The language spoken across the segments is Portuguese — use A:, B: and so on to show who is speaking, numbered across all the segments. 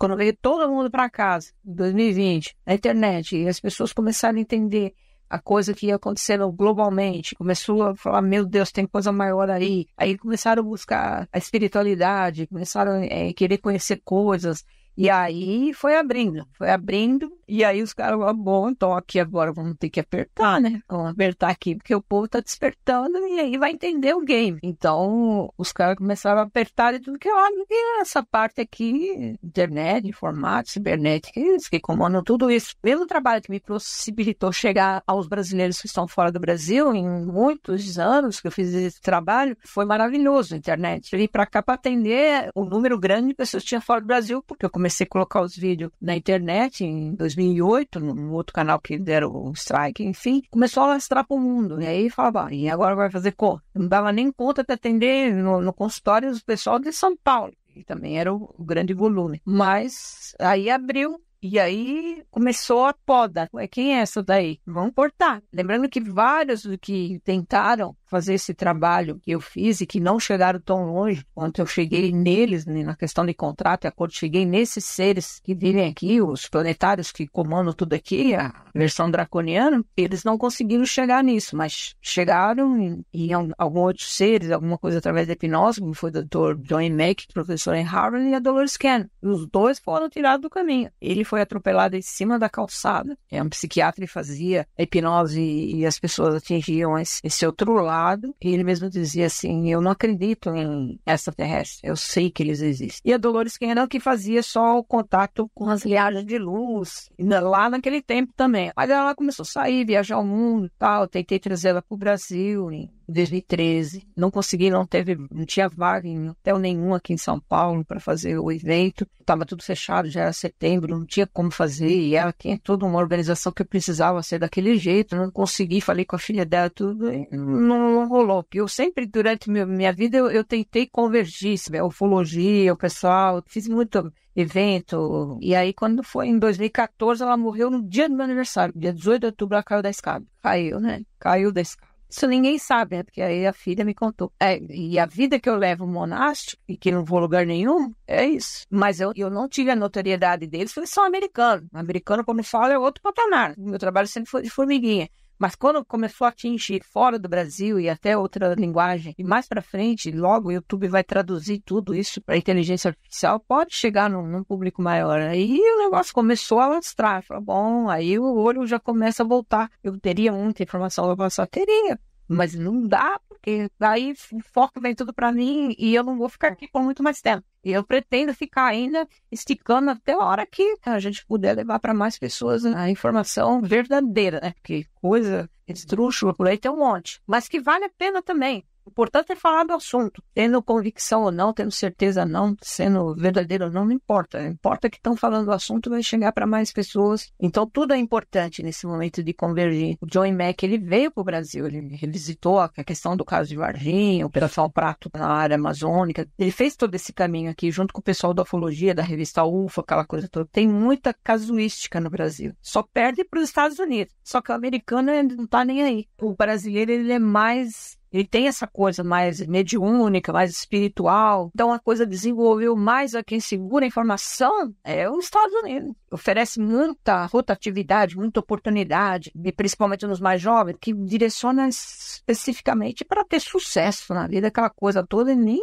A: Quando veio todo mundo para casa, em 2020, na internet, e as pessoas começaram a entender a coisa que ia acontecendo globalmente, começou a falar, meu Deus, tem coisa maior aí. Aí começaram a buscar a espiritualidade, começaram a eh, querer conhecer coisas, e aí foi abrindo, foi abrindo, e aí os caras, falaram, bom, então aqui agora vamos ter que apertar, né? Vamos apertar aqui, porque o povo tá despertando e aí vai entender o game. Então os caras começaram a apertar e tudo que lá, e essa parte aqui, internet, informática, cibernética, eles que comandam tudo isso. Pelo trabalho que me possibilitou chegar aos brasileiros que estão fora do Brasil, em muitos anos que eu fiz esse trabalho, foi maravilhoso a internet. Eu vim pra cá para atender o número grande de pessoas que tinha fora do Brasil, porque eu comecei a colocar os vídeos na internet em 2008, num outro canal que deram o strike, enfim, começou a lastrar para o mundo. E aí falava, ah, e agora vai fazer cor? Não dava nem conta de atender no, no consultório do pessoal de São Paulo. que também era o, o grande volume. Mas aí abriu e aí começou a poda. Ué, quem é essa daí? Vão cortar. Lembrando que vários que tentaram fazer esse trabalho que eu fiz e que não chegaram tão longe quanto eu cheguei neles, né, na questão de contrato e acordo, cheguei nesses seres que vivem aqui, os planetários que comandam tudo aqui, a versão draconiana, eles não conseguiram chegar nisso, mas chegaram em, em alguns outros seres, alguma coisa através da hipnose, como foi o Dr. John Mack, professor em Harvard, e a Dolores Cannon. Os dois foram tirados do caminho. Ele foi atropelado em cima da calçada, é um psiquiatra e fazia hipnose e as pessoas atingiam esse, esse outro lado e ele mesmo dizia assim: Eu não acredito em extraterrestre, eu sei que eles existem. E a Dolores Cannon que fazia só o contato com as viagens de luz, né, lá naquele tempo também. Mas ela começou a sair, viajar ao mundo tal. Eu tentei trazer ela para o Brasil em 2013. Não consegui, não teve, não tinha vaga em hotel nenhum aqui em São Paulo para fazer o evento. Estava tudo fechado, já era setembro, não tinha como fazer. E ela tinha toda uma organização que eu precisava ser daquele jeito. Não consegui, falei com a filha dela, tudo. Não não rolou. Eu sempre, durante minha vida, eu, eu tentei convergir, a ufologia, o pessoal, fiz muito evento. E aí, quando foi em 2014, ela morreu no dia do meu aniversário, dia 18 de outubro, ela caiu da escada. Caiu, né? Caiu da escada. Isso ninguém sabe, né? Porque aí a filha me contou. É, e a vida que eu levo monástico, e que não vou lugar nenhum, é isso. Mas eu, eu não tive a notoriedade deles, porque eles são americanos. Americano, quando fala, é outro patamar. Meu trabalho sempre foi de formiguinha. Mas quando começou a atingir fora do Brasil e até outra linguagem, e mais para frente, logo o YouTube vai traduzir tudo isso para inteligência artificial, pode chegar num, num público maior. Aí o negócio começou a lastrar. Falei, bom, aí o olho já começa a voltar. Eu teria muita informação, eu só teria. Mas não dá, porque daí o foco vem tudo para mim e eu não vou ficar aqui por muito mais tempo. E eu pretendo ficar ainda esticando até a hora que a gente puder levar para mais pessoas a informação verdadeira, né? Porque coisa esdrúxula por aí tem um monte. Mas que vale a pena também importante é falar do assunto, tendo convicção ou não, tendo certeza ou não, sendo verdadeiro ou não, não importa. Importa é que estão falando do assunto, vai chegar para mais pessoas. Então, tudo é importante nesse momento de convergir. O John Mack, ele veio para o Brasil, ele revisitou a questão do caso de Varginha, Operação Prato na área amazônica. Ele fez todo esse caminho aqui, junto com o pessoal da ufologia, da revista UFA, aquela coisa toda. Tem muita casuística no Brasil. Só perde para os Estados Unidos. Só que o americano não está nem aí. O brasileiro, ele é mais ele tem essa coisa mais mediúnica, mais espiritual. Então, a coisa desenvolveu mais a quem segura a informação é os Estados Unidos oferece muita rotatividade, muita oportunidade, principalmente nos mais jovens, que direciona especificamente para ter sucesso na vida, aquela coisa toda, e nem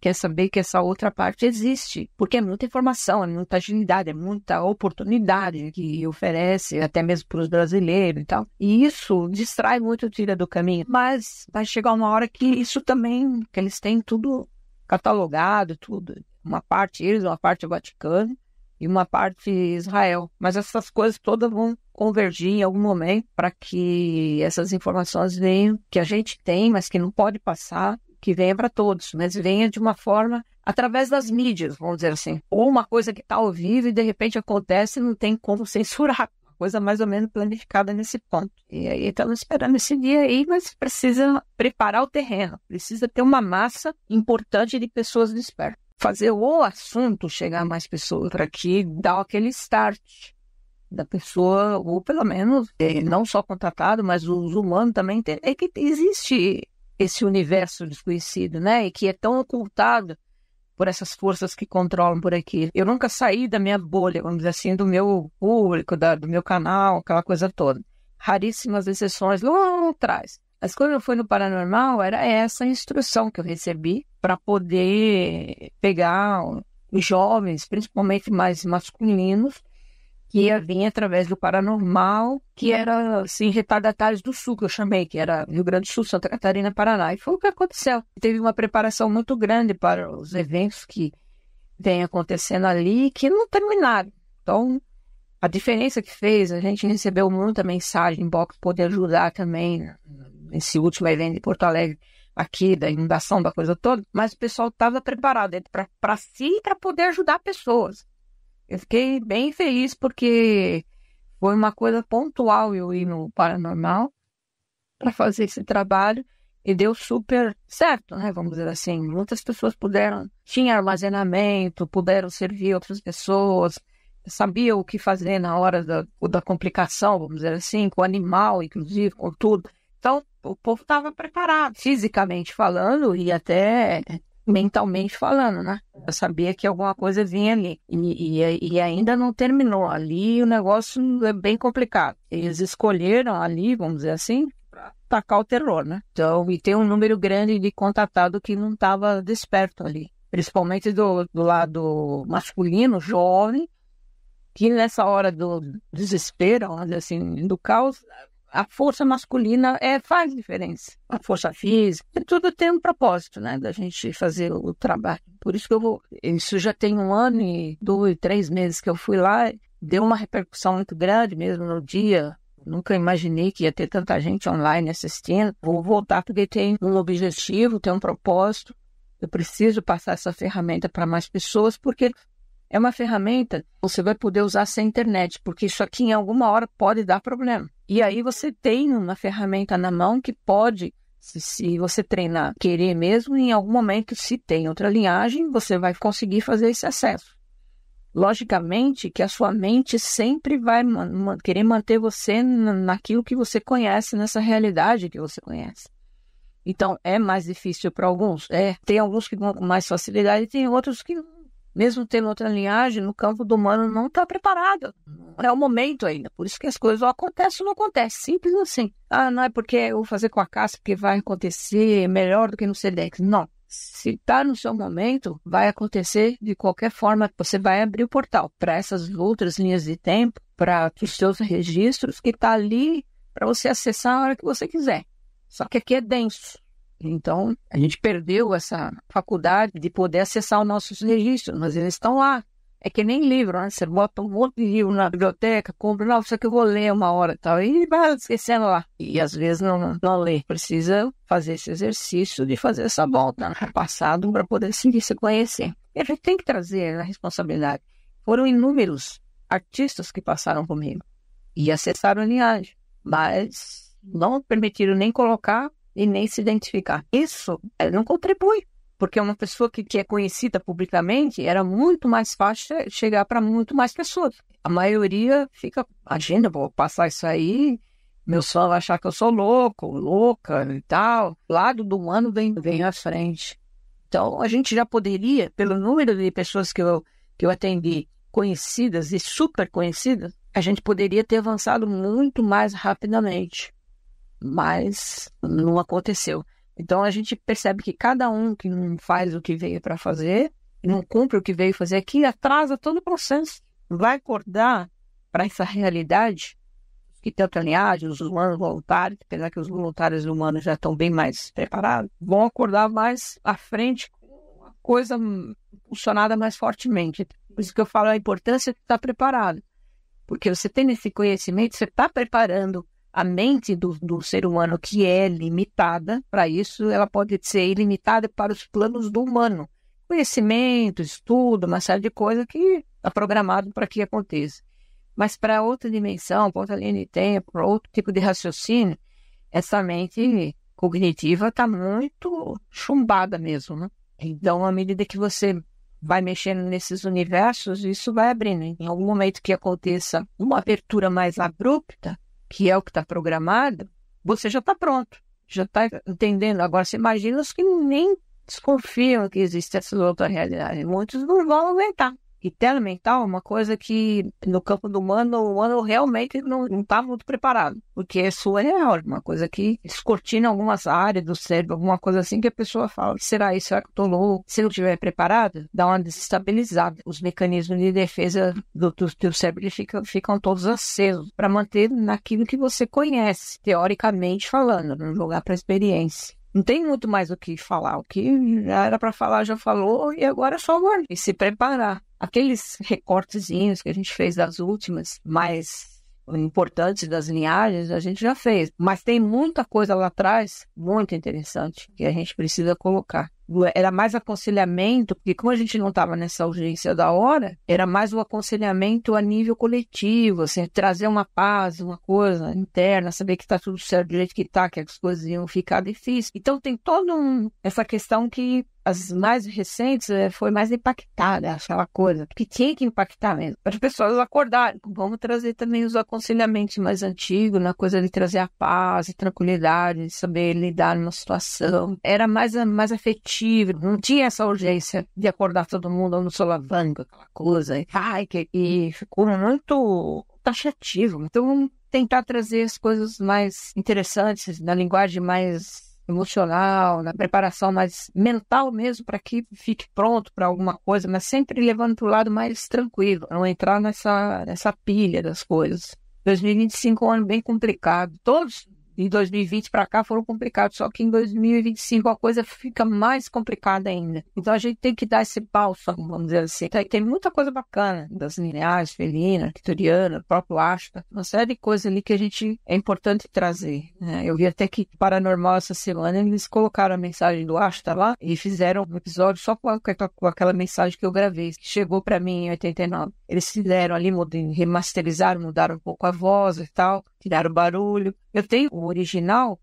A: quer saber que essa outra parte existe, porque é muita informação, é muita agilidade, é muita oportunidade que oferece, até mesmo para os brasileiros e tal. E isso distrai muito, tira do caminho, mas vai chegar uma hora que isso também, que eles têm tudo catalogado, tudo. Uma parte eles, uma parte o é Vaticano, e uma parte Israel. Mas essas coisas todas vão convergir em algum momento para que essas informações venham, que a gente tem, mas que não pode passar, que venha para todos, mas venha de uma forma através das mídias, vamos dizer assim. Ou uma coisa que está ao vivo e de repente acontece e não tem como censurar. Uma coisa mais ou menos planificada nesse ponto. E aí estamos esperando esse dia aí, mas precisa preparar o terreno, precisa ter uma massa importante de pessoas despertas fazer o assunto chegar a mais pessoas, para que dá aquele start da pessoa, ou pelo menos, eh, não só contratado, mas os humanos também É que existe esse universo desconhecido, né? E que é tão ocultado por essas forças que controlam por aqui. Eu nunca saí da minha bolha, vamos dizer assim, do meu público, da, do meu canal, aquela coisa toda. Raríssimas exceções lá atrás. Mas quando eu fui no Paranormal, era essa instrução que eu recebi para poder pegar os jovens, principalmente mais masculinos, que ia vir através do Paranormal, que era, assim, retardatários do Sul, que eu chamei, que era Rio Grande do Sul, Santa Catarina, Paraná. E foi o que aconteceu. Teve uma preparação muito grande para os eventos que vem acontecendo ali, que não terminaram. Então, a diferença que fez, a gente recebeu muita mensagem, inbox, poder ajudar também esse último evento de Porto Alegre, aqui, da inundação, da coisa toda, mas o pessoal estava preparado né, para si e para poder ajudar pessoas. Eu fiquei bem feliz porque foi uma coisa pontual eu ir no Paranormal para fazer esse trabalho e deu super certo, né? Vamos dizer assim, muitas pessoas puderam, tinha armazenamento, puderam servir outras pessoas, sabia o que fazer na hora da, da complicação, vamos dizer assim, com o animal, inclusive, com tudo. Então, o povo estava preparado, fisicamente falando e até mentalmente falando, né? Eu sabia que alguma coisa vinha ali. E, e, e, ainda não terminou. Ali o negócio é bem complicado. Eles escolheram ali, vamos dizer assim, para atacar o terror, né? Então, e tem um número grande de contatado que não estava desperto ali. Principalmente do, do lado masculino, jovem, que nessa hora do desespero, assim, do caos, a força masculina é, faz diferença. A força física, é tudo tem um propósito, né? Da gente fazer o trabalho. Por isso que eu vou. Isso já tem um ano e dois, três meses que eu fui lá. Deu uma repercussão muito grande mesmo no dia. Nunca imaginei que ia ter tanta gente online assistindo. Vou voltar porque tem um objetivo, tem um propósito. Eu preciso passar essa ferramenta para mais pessoas, porque é uma ferramenta que você vai poder usar sem internet, porque isso aqui em alguma hora pode dar problema. E aí você tem uma ferramenta na mão que pode, se, se você treinar, querer mesmo, em algum momento, se tem outra linhagem, você vai conseguir fazer esse acesso. Logicamente que a sua mente sempre vai querer manter você naquilo que você conhece, nessa realidade que você conhece. Então, é mais difícil para alguns? É. Tem alguns que vão com mais facilidade e tem outros que mesmo tendo outra linhagem, no campo do humano não está preparado. Não é o momento ainda. Por isso que as coisas ou acontecem ou não acontecem. Simples assim. Ah, não é porque eu vou fazer com a caça porque vai acontecer melhor do que no Sedex. Não. Se está no seu momento, vai acontecer de qualquer forma. Você vai abrir o portal para essas outras linhas de tempo, para os seus registros, que está ali para você acessar a hora que você quiser. Só que aqui é denso. Então, a gente perdeu essa faculdade de poder acessar os nossos registros, mas eles estão lá. É que nem livro, né? Você bota um monte de livro na biblioteca, compra, não, isso que eu vou ler uma hora e tal, e vai esquecendo lá. E às vezes não, não lê. Precisa fazer esse exercício de fazer essa volta no né? passado para poder seguir se conhecer. E a gente tem que trazer a responsabilidade. Foram inúmeros artistas que passaram comigo e acessaram a linhagem, mas não permitiram nem colocar e nem se identificar. Isso eh, não contribui, porque uma pessoa que, que é conhecida publicamente era muito mais fácil chegar para muito mais pessoas. A maioria fica, agenda, vou passar isso aí, meu fãs vai achar que eu sou louco, louca e tal. Lado do humano vem, vem à frente. Então, a gente já poderia, pelo número de pessoas que eu, que eu atendi, conhecidas e super conhecidas, a gente poderia ter avançado muito mais rapidamente mas não aconteceu. Então a gente percebe que cada um que não faz o que veio para fazer, não cumpre o que veio fazer aqui, atrasa todo o processo. Vai acordar para essa realidade que tem a linhagem, os humanos voluntários, apesar que os voluntários humanos já estão bem mais preparados, vão acordar mais à frente com a coisa funcionada mais fortemente. Por isso que eu falo a importância de estar preparado. Porque você tem esse conhecimento, você está preparando a mente do, do ser humano, que é limitada para isso, ela pode ser ilimitada para os planos do humano. Conhecimento, estudo, uma série de coisas que está programado para que aconteça. Mas para outra dimensão, para outra linha de tempo, para outro tipo de raciocínio, essa mente cognitiva está muito chumbada mesmo. Né? Então, à medida que você vai mexendo nesses universos, isso vai abrindo. Em algum momento que aconteça uma abertura mais abrupta, que é o que está programado, você já está pronto, já está entendendo. Agora, você imagina os que nem desconfiam que existe essa outra realidade. Muitos não vão aguentar interna mental é uma coisa que no campo do humano, o humano realmente não está muito preparado, porque é surreal, é uma coisa que descortina algumas áreas do cérebro, alguma coisa assim que a pessoa fala, será isso, será que eu estou louco? Se não estiver preparado, dá uma desestabilizada. Os mecanismos de defesa do, do teu cérebro ficam, ficam todos acesos para manter naquilo que você conhece, teoricamente falando, não jogar para experiência não tem muito mais o que falar. O que já era para falar já falou e agora é só aguardar e se preparar. Aqueles recortezinhos que a gente fez das últimas, mais importantes das linhagens, a gente já fez. Mas tem muita coisa lá atrás, muito interessante, que a gente precisa colocar. Era mais aconselhamento, porque como a gente não estava nessa urgência da hora, era mais o um aconselhamento a nível coletivo, assim, trazer uma paz, uma coisa interna, saber que está tudo certo do jeito que está, que as coisas iam ficar difíceis. Então tem toda um, essa questão que as mais recentes, eh, foi mais impactada aquela coisa, que tinha que impactar mesmo. para As pessoas acordarem Vamos trazer também os aconselhamentos mais antigos, na coisa de trazer a paz, e tranquilidade, de saber lidar numa situação. Era mais, eh, mais afetivo, não tinha essa urgência de acordar todo mundo no solavanco, aquela coisa. E, ai, que, e ficou muito taxativo. Então, tentar trazer as coisas mais interessantes, na linguagem mais emocional, na preparação mais mental mesmo, para que fique pronto para alguma coisa, mas sempre levando para o lado mais tranquilo, não entrar nessa, nessa pilha das coisas. 2025 é um ano bem complicado. Todos de 2020 para cá foram complicados, só que em 2025 a coisa fica mais complicada ainda. Então a gente tem que dar esse bálsamo, vamos dizer assim. Tem, tem muita coisa bacana das lineares, felina, vitoriana, próprio Ashta, uma série de coisas ali que a gente é importante trazer. Né? Eu vi até que Paranormal essa semana eles colocaram a mensagem do Ashta tá lá e fizeram um episódio só com, a, com aquela mensagem que eu gravei, que chegou para mim em 89. Eles fizeram ali, remasterizaram, mudaram um pouco a voz e tal, tiraram o barulho. Eu tenho o original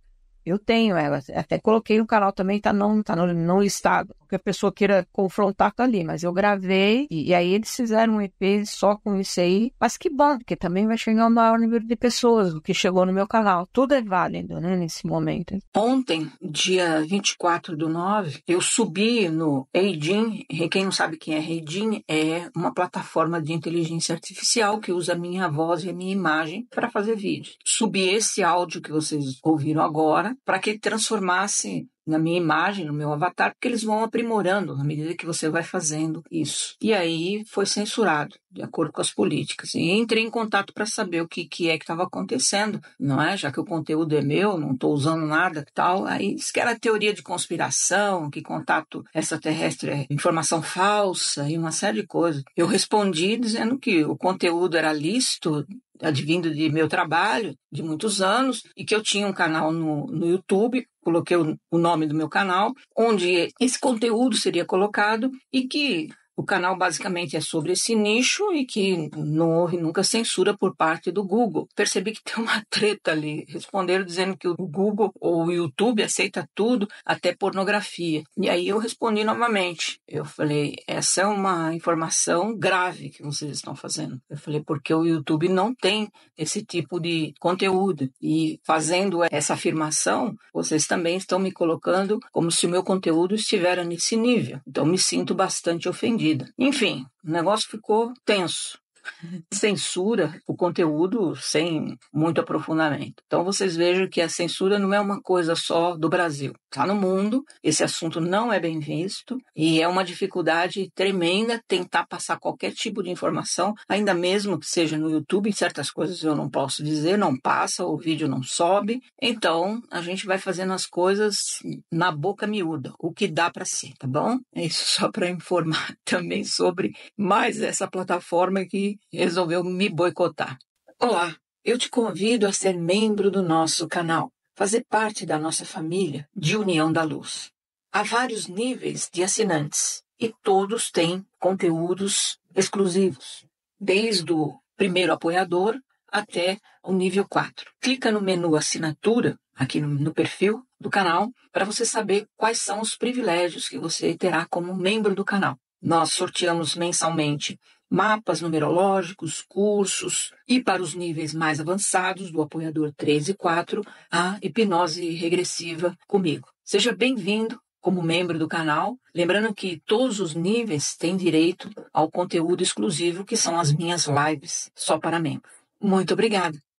A: eu tenho ela, até coloquei no canal também, tá não, tá não, não listado, porque a pessoa queira confrontar tá ali, mas eu gravei e, e, aí eles fizeram um EP só com isso aí, mas que bom, porque também vai chegar o um maior número de pessoas, do que chegou no meu canal, tudo é válido, né, nesse momento. Ontem, dia 24 do 9, eu subi no Eidin, quem não sabe quem é Eidin, é uma plataforma de inteligência artificial que usa a minha voz e a minha imagem para fazer vídeo. Subi esse áudio que vocês ouviram agora, para que ele transformasse na minha imagem, no meu avatar, porque eles vão aprimorando na medida que você vai fazendo isso. E aí foi censurado, de acordo com as políticas. E entrei em contato para saber o que, que é que estava acontecendo, não é? Já que o conteúdo é meu, não estou usando nada tal. Aí disse que era teoria de conspiração, que contato extraterrestre é informação falsa e uma série de coisas. Eu respondi dizendo que o conteúdo era lícito advindo de meu trabalho de muitos anos e que eu tinha um canal no, no YouTube, coloquei o, o nome do meu canal, onde esse conteúdo seria colocado e que o canal basicamente é sobre esse nicho e que não houve nunca censura por parte do Google. Percebi que tem uma treta ali. Responderam dizendo que o Google ou o YouTube aceita tudo, até pornografia. E aí eu respondi novamente. Eu falei: essa é uma informação grave que vocês estão fazendo. Eu falei: porque o YouTube não tem esse tipo de conteúdo. E fazendo essa afirmação, vocês também estão me colocando como se o meu conteúdo estivesse nesse nível. Então me sinto bastante ofendido. Enfim, o negócio ficou tenso censura o conteúdo sem muito aprofundamento. Então vocês vejam que a censura não é uma coisa só do Brasil. Está no mundo, esse assunto não é bem visto e é uma dificuldade tremenda tentar passar qualquer tipo de informação, ainda mesmo que seja no YouTube, certas coisas eu não posso dizer, não passa, o vídeo não sobe. Então a gente vai fazendo as coisas na boca miúda, o que dá para ser, tá bom? É isso só para informar também sobre mais essa plataforma que resolveu me boicotar. Olá, eu te convido a ser membro do nosso canal, fazer parte da nossa família de União da Luz. Há vários níveis de assinantes e todos têm conteúdos exclusivos, desde o primeiro apoiador até o nível 4. Clica no menu Assinatura, aqui no, no perfil do canal, para você saber quais são os privilégios que você terá como membro do canal. Nós sorteamos mensalmente mapas numerológicos, cursos e, para os níveis mais avançados do apoiador 3 e 4, a hipnose regressiva comigo. Seja bem-vindo como membro do canal, lembrando que todos os níveis têm direito ao conteúdo exclusivo que são as minhas lives só para membros. Muito obrigada.